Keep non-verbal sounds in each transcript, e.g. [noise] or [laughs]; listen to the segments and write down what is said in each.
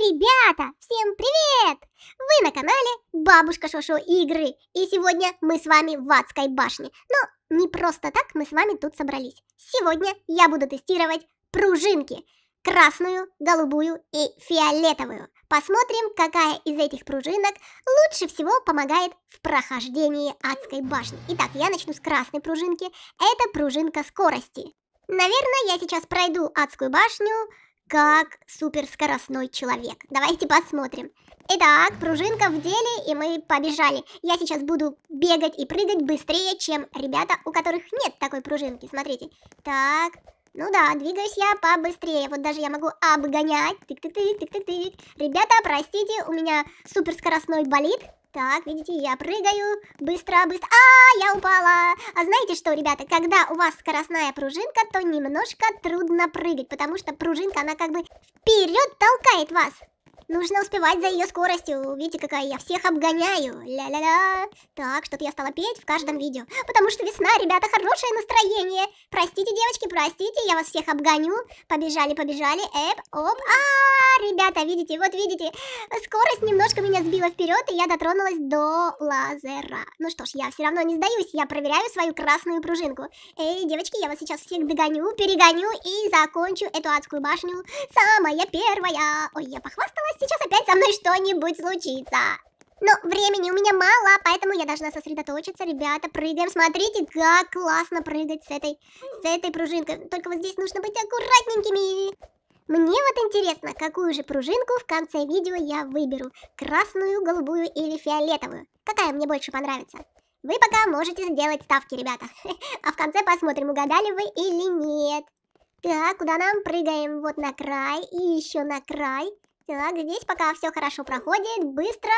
Ребята, всем привет! Вы на канале Бабушка Шошо Игры, и сегодня мы с вами в адской башне. Но не просто так мы с вами тут собрались. Сегодня я буду тестировать пружинки. Красную, голубую и фиолетовую. Посмотрим, какая из этих пружинок лучше всего помогает в прохождении адской башни. Итак, я начну с красной пружинки. Это пружинка скорости. Наверное, я сейчас пройду адскую башню как суперскоростной человек. Давайте посмотрим. Итак, пружинка в деле, и мы побежали. Я сейчас буду бегать и прыгать быстрее, чем ребята, у которых нет такой пружинки. Смотрите. Так, ну да, двигаюсь я побыстрее. Вот даже я могу обгонять. Тык-тык-тык, тык-тык-тык. Ребята, простите, у меня суперскоростной болит. Так, видите, я прыгаю. Быстро, быстро. А, я упала. А знаете что, ребята, когда у вас скоростная пружинка, то немножко трудно прыгать, потому что пружинка, она как бы вперед толкает вас. Нужно успевать за ее скоростью. Видите, какая я всех обгоняю. Ля-ля-ля. Так, что-то я стала петь в каждом видео. Потому что весна, ребята, хорошее настроение. Простите, девочки, простите, я вас всех обгоню. Побежали, побежали. Эп, оп. А, ребята, видите, вот видите. Скорость немножко меня сбила вперед, и я дотронулась до лазера. Ну что ж, я все равно не сдаюсь. Я проверяю свою красную пружинку. Эй, девочки, я вас сейчас всех догоню, перегоню и закончу эту адскую башню. Самая первая. Ой, я похвасталась со мной что-нибудь случится. Но ну, времени у меня мало, поэтому я должна сосредоточиться, ребята, прыгаем. Смотрите, как классно прыгать с этой, с этой пружинкой. Только вот здесь нужно быть аккуратненькими. Мне вот интересно, какую же пружинку в конце видео я выберу. Красную, голубую или фиолетовую. Какая мне больше понравится? Вы пока можете сделать ставки, ребята. [laughs] А в конце посмотрим, угадали вы или нет. Так, куда нам прыгаем? Вот на край и еще на край. Так, здесь пока все хорошо проходит, быстро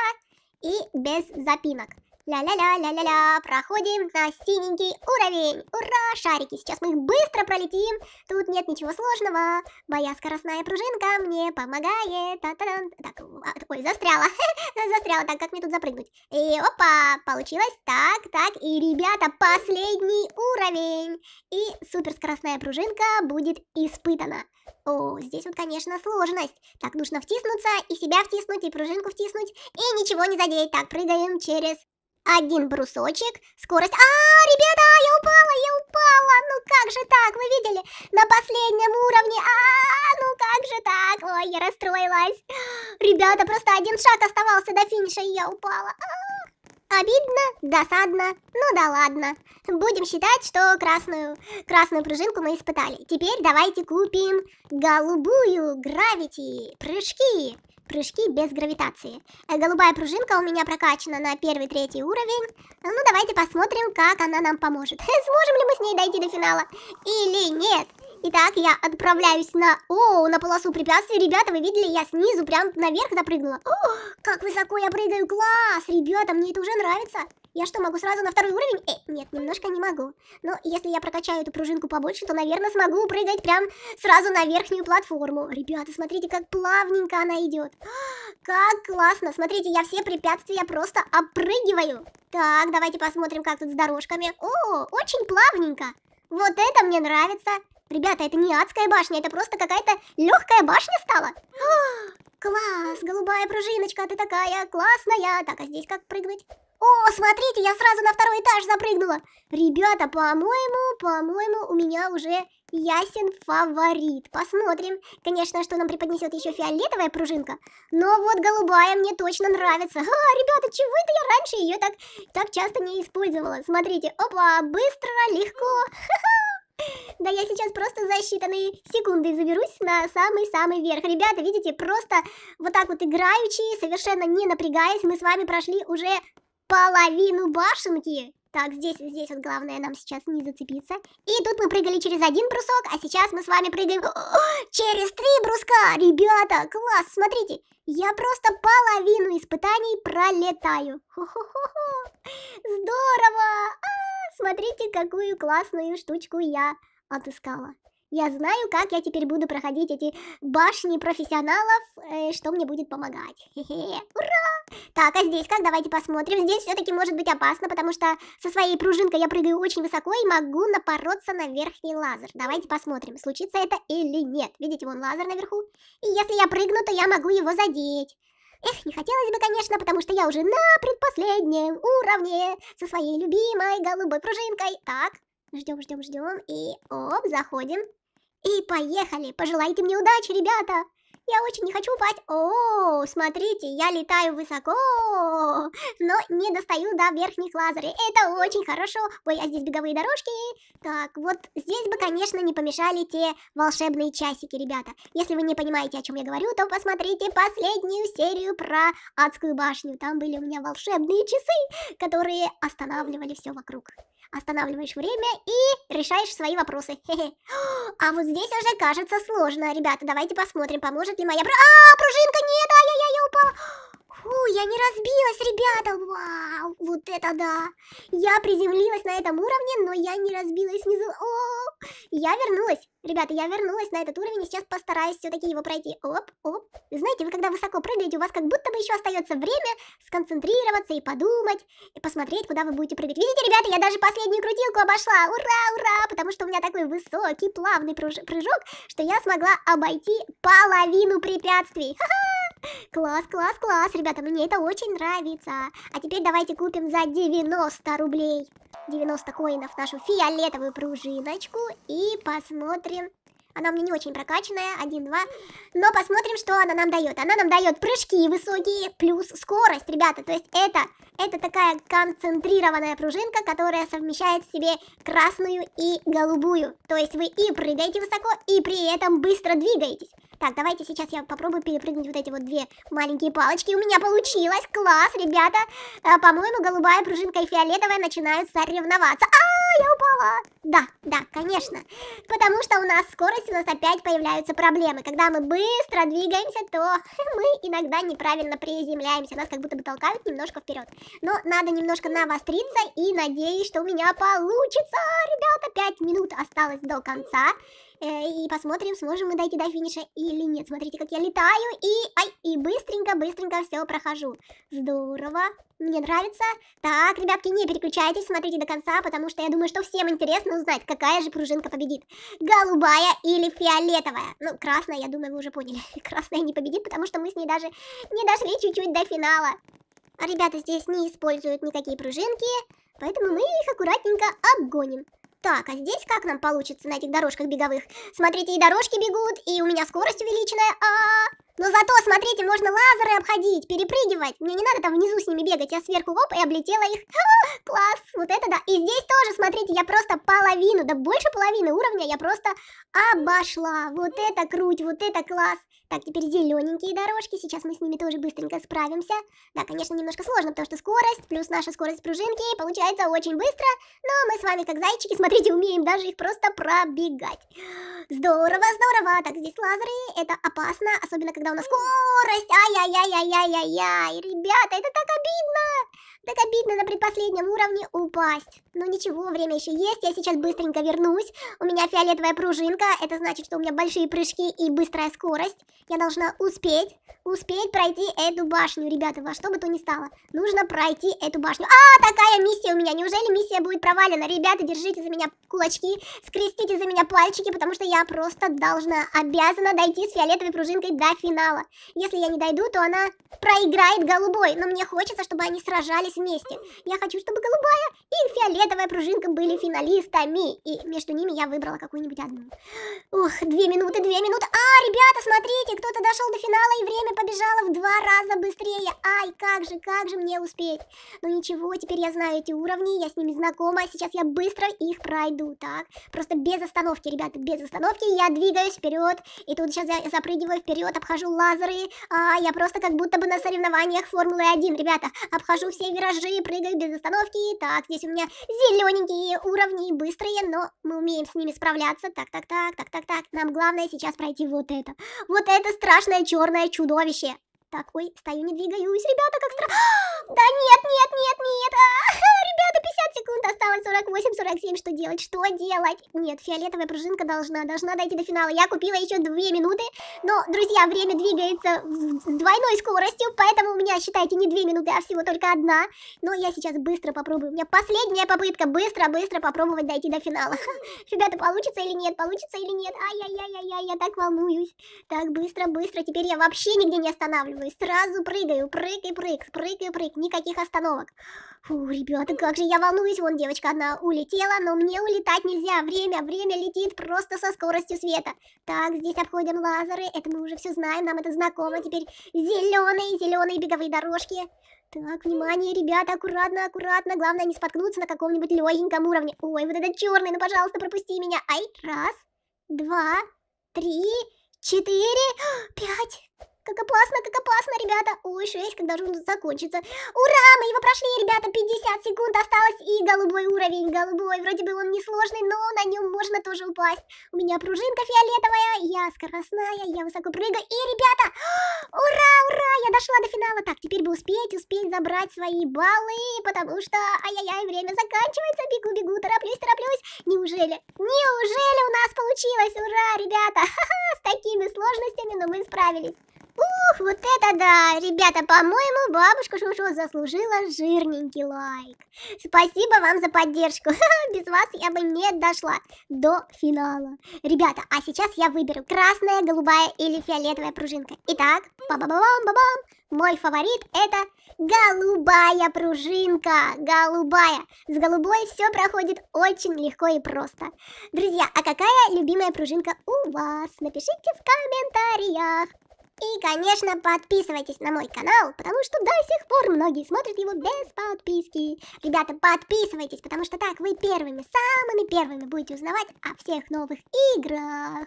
и без запинок. Ля-ля-ля, ля-ля-ля, проходим на синенький уровень. Ура, шарики, сейчас мы их быстро пролетим. Тут нет ничего сложного. Моя скоростная пружинка мне помогает. Та -та -тан. Так, а, ой, застряла. [laughs] застряла, так, как мне тут запрыгнуть? И э, опа, получилось. Так, так, и, ребята, последний уровень. И суперскоростная пружинка будет испытана. О, здесь вот, конечно, сложность. Так, нужно втиснуться, и себя втиснуть, и пружинку втиснуть, и ничего не задеть. Так, прыгаем через один брусочек, скорость... А, -а, а, ребята, я упала, я упала! Ну как же так, вы видели? На последнем уровне... А, -а, -а ну как же так? Ой, я расстроилась. Ребята, просто один шаг оставался до финиша, и я упала. А -а -а. Обидно, досадно, ну да ладно. Будем считать, что красную, красную пружинку мы испытали. Теперь давайте купим голубую гравити, прыжки прыжки без гравитации. Э, голубая пружинка у меня прокачана на первый-третий уровень. Э, ну, давайте посмотрим, как она нам поможет. [laughs] Сможем ли мы с ней дойти до финала или нет? Итак, я отправляюсь на... О, на полосу препятствий. Ребята, вы видели, я снизу прям наверх запрыгнула. О, как высоко я прыгаю. Класс, ребята, мне это уже нравится. Я что, могу сразу на второй уровень? Э, нет, немножко не могу. Но если я прокачаю эту пружинку побольше, то, наверное, смогу прыгать прям сразу на верхнюю платформу. Ребята, смотрите, как плавненько она идет. А, как классно. Смотрите, я все препятствия просто опрыгиваю. Так, давайте посмотрим, как тут с дорожками. О, очень плавненько. Вот это мне нравится. Ребята, это не адская башня, это просто какая-то легкая башня стала. О, [gasps] класс, голубая пружиночка, ты такая классная. Так, а здесь как прыгнуть? О, смотрите, я сразу на второй этаж запрыгнула. Ребята, по-моему, по-моему, у меня уже ясен фаворит. Посмотрим. Конечно, что нам преподнесет еще фиолетовая пружинка. Но вот голубая мне точно нравится. А, ребята, чего это я раньше ее так, так часто не использовала? Смотрите, опа, быстро, легко. Да я сейчас просто за считанные секунды заберусь на самый-самый верх. Ребята, видите, просто вот так вот играючи, совершенно не напрягаясь, мы с вами прошли уже половину башенки. Так, здесь, здесь вот главное нам сейчас не зацепиться. И тут мы прыгали через один брусок, а сейчас мы с вами прыгаем [gasps] через три бруска. Ребята, класс, смотрите. Я просто половину испытаний пролетаю. Хо -хо -хо Здорово. -а, смотрите, какую классную штучку я отыскала. Я знаю, как я теперь буду проходить эти башни профессионалов, э, что мне будет помогать. [laughs] Хе-хе, ура! Так, а здесь как? Давайте посмотрим. Здесь все-таки может быть опасно, потому что со своей пружинкой я прыгаю очень высоко и могу напороться на верхний лазер. Давайте посмотрим, случится это или нет. Видите, вон лазер наверху. И если я прыгну, то я могу его задеть. Эх, не хотелось бы, конечно, потому что я уже на предпоследнем уровне со своей любимой голубой пружинкой. Так, ждем, ждем, ждем и оп, заходим. И поехали! Пожелайте мне удачи, ребята! Я очень не хочу упасть. О, смотрите, я летаю высоко, но не достаю до верхних лазерей. Это очень хорошо. Ой, а здесь беговые дорожки. Так, вот здесь бы, конечно, не помешали те волшебные часики, ребята. Если вы не понимаете, о чем я говорю, то посмотрите последнюю серию про адскую башню. Там были у меня волшебные часы, которые останавливали все вокруг останавливаешь время и решаешь свои вопросы. [laughs] А вот здесь уже кажется сложно. Ребята, давайте посмотрим, поможет ли моя... А, пружинка, нет, а я я я упала. Фу, я не разбилась, ребята. Вау, вот это да. Я приземлилась на этом уровне, но я не разбилась внизу. О, я вернулась. Ребята, я вернулась на этот уровень и сейчас постараюсь все-таки его пройти. Оп, оп. Знаете, вы когда высоко прыгаете, у вас как будто бы еще остается время сконцентрироваться и подумать, и посмотреть, куда вы будете прыгать. Видите, ребята, я даже последнюю крутилку обошла. Ура, ура, потому что у меня такой высокий плавный прыжок, что я смогла обойти половину препятствий. Ха-ха! Класс, класс, класс, ребята, мне это очень нравится. А теперь давайте купим за 90 рублей, 90 коинов нашу фиолетовую пружиночку и посмотрим. Она у меня не очень прокачанная, 1, 2. Но посмотрим, что она нам дает. Она нам дает прыжки высокие, плюс скорость, ребята. То есть это, это такая концентрированная пружинка, которая совмещает в себе красную и голубую. То есть вы и прыгаете высоко, и при этом быстро двигаетесь. Так, давайте сейчас я попробую перепрыгнуть вот эти вот две маленькие палочки. У меня получилось, класс, ребята. А, По-моему, голубая пружинка и фиолетовая начинают соревноваться. А, я упала. Да, да, конечно. Потому что у нас скорость, у нас опять появляются проблемы. Когда мы быстро двигаемся, то [laughs] мы иногда неправильно приземляемся. Нас как будто бы толкают немножко вперед. Но надо немножко навостриться и надеюсь, что у меня получится. Ребята, 5 минут осталось до конца. Э, и посмотрим, сможем мы дойти до финиша или нет. Смотрите, как я летаю и... Ай, и быстренько-быстренько все прохожу. Здорово, мне нравится. Так, ребятки, не переключайтесь, смотрите до конца, потому что я думаю, что всем интересно узнать, какая же пружинка победит. Голубая или фиолетовая? Ну, красная, я думаю, вы уже поняли. [laughs] Красная не победит, потому что мы с ней даже не дошли чуть-чуть до финала. А ребята здесь не используют никакие пружинки, поэтому мы их аккуратненько обгоним. Так, а здесь как нам получится на этих дорожках беговых? Смотрите, и дорожки бегут, и у меня скорость увеличенная. А -а -а. Но зато, смотрите, можно лазеры обходить, перепрыгивать. Мне не надо там внизу с ними бегать, я сверху оп и облетела их. [laughs] А, класс, вот это да. И здесь тоже, смотрите, я просто половину, да больше половины уровня я просто обошла. Вот это круть, вот это класс. Так, теперь зелененькие дорожки. Сейчас мы с ними тоже быстренько справимся. Да, конечно, немножко сложно, потому что скорость плюс наша скорость пружинки получается очень быстро. Но мы с вами, как зайчики, смотрите, умеем даже их просто пробегать. Здорово, здорово. Так, здесь лазеры. Это опасно, особенно когда у нас скорость. Ай-яй-яй-яй-яй-яй-яй. Ребята, это так обидно. Так обидно на предпоследнем уровне упасть. Но ну, ничего, время еще есть, я сейчас быстренько вернусь. У меня фиолетовая пружинка, это значит, что у меня большие прыжки и быстрая скорость. Я должна успеть, успеть пройти эту башню, ребята, во что бы то ни стало. Нужно пройти эту башню. А, такая миссия у меня, неужели миссия будет провалена? Ребята, держите за меня кулачки, скрестите за меня пальчики, потому что я просто должна, обязана дойти с фиолетовой пружинкой до финала. Если я не дойду, то она проиграет голубой, но мне хочется, чтобы они сражались сражались вместе. Я хочу, чтобы голубая и фиолетовая пружинка были финалистами. И между ними я выбрала какую-нибудь одну. Ух, две минуты, две минуты. А, ребята, смотрите, кто-то дошел до финала и время побежало в два раза быстрее. Ай, как же, как же мне успеть. Ну ничего, теперь я знаю эти уровни, я с ними знакома. Сейчас я быстро их пройду, так? Просто без остановки, ребята, без остановки. Я двигаюсь вперед. И тут сейчас я запрыгиваю вперед, обхожу лазеры. А, я просто как будто бы на соревнованиях Формулы 1, ребята. Обхожу все вершины виражи, прыгай без остановки. Так, здесь у меня зелененькие уровни, быстрые, но мы умеем с ними справляться. Так, так, так, так, так, так. Нам главное сейчас пройти вот это. Вот это страшное черное чудовище. Так, ой, стою, не двигаюсь, ребята, как страшно. [gasps] Да нет, нет, нет, нет. [laughs] ребята, 50 секунд осталось, 48, 47, что делать, что делать? Нет, фиолетовая пружинка должна, должна дойти до финала. Я купила еще 2 минуты, но, друзья, время двигается с двойной скоростью, поэтому у меня, считайте, не 2 минуты, а всего только одна. Но я сейчас быстро попробую. У меня последняя попытка быстро-быстро попробовать дойти до финала. [laughs] Ребята, получится или нет, получится или нет? Ай-яй-яй-яй, я так волнуюсь. Так, быстро-быстро, теперь я вообще нигде не останавливаюсь. Сразу прыгаю, прыг и прыг, прыг и прыг, никаких остановок. Фу, ребята, как же я волнуюсь, вон девочка одна улетела, но мне улетать нельзя, время, время летит просто со скоростью света. Так, здесь обходим лазеры, это мы уже все знаем, нам это знакомо, теперь зеленые, зеленые беговые дорожки. Так, внимание, ребята, аккуратно, аккуратно, главное не споткнуться на каком-нибудь легеньком уровне. Ой, вот этот черный, ну пожалуйста, пропусти меня. Ай, раз, два, три, четыре, [gasps] пять. Как опасно, как опасно, ребята. Ой, шесть, когда же он закончится. Ура, мы его прошли, ребята. 50 секунд осталось и голубой уровень. Голубой, вроде бы он несложный, но на нем можно тоже упасть. У меня пружинка фиолетовая, я скоростная, я высоко прыгаю. И, ребята, [gasps] ура, ура, я дошла до финала. Так, теперь бы успеть, успеть забрать свои баллы, потому что, ай-яй-яй, время заканчивается. Бегу, бегу, тороплюсь, тороплюсь. Неужели, неужели у нас получилось? Ура, ребята, [laughs] Ха -ха, с такими сложностями, но мы справились. Ух, вот это да! Ребята, по-моему, бабушка Шушо заслужила жирненький лайк. Спасибо вам за поддержку. [laughs] Без вас я бы не дошла до финала. Ребята, а сейчас я выберу красная, голубая или фиолетовая пружинка. Итак, ба ба ба бам ба бам мой фаворит это голубая пружинка. Голубая. С голубой все проходит очень легко и просто. Друзья, а какая любимая пружинка у вас? Напишите в комментариях. И, конечно, подписывайтесь на мой канал, потому что до сих пор многие смотрят его без подписки. Ребята, подписывайтесь, потому что так вы первыми, самыми первыми будете узнавать о всех новых играх.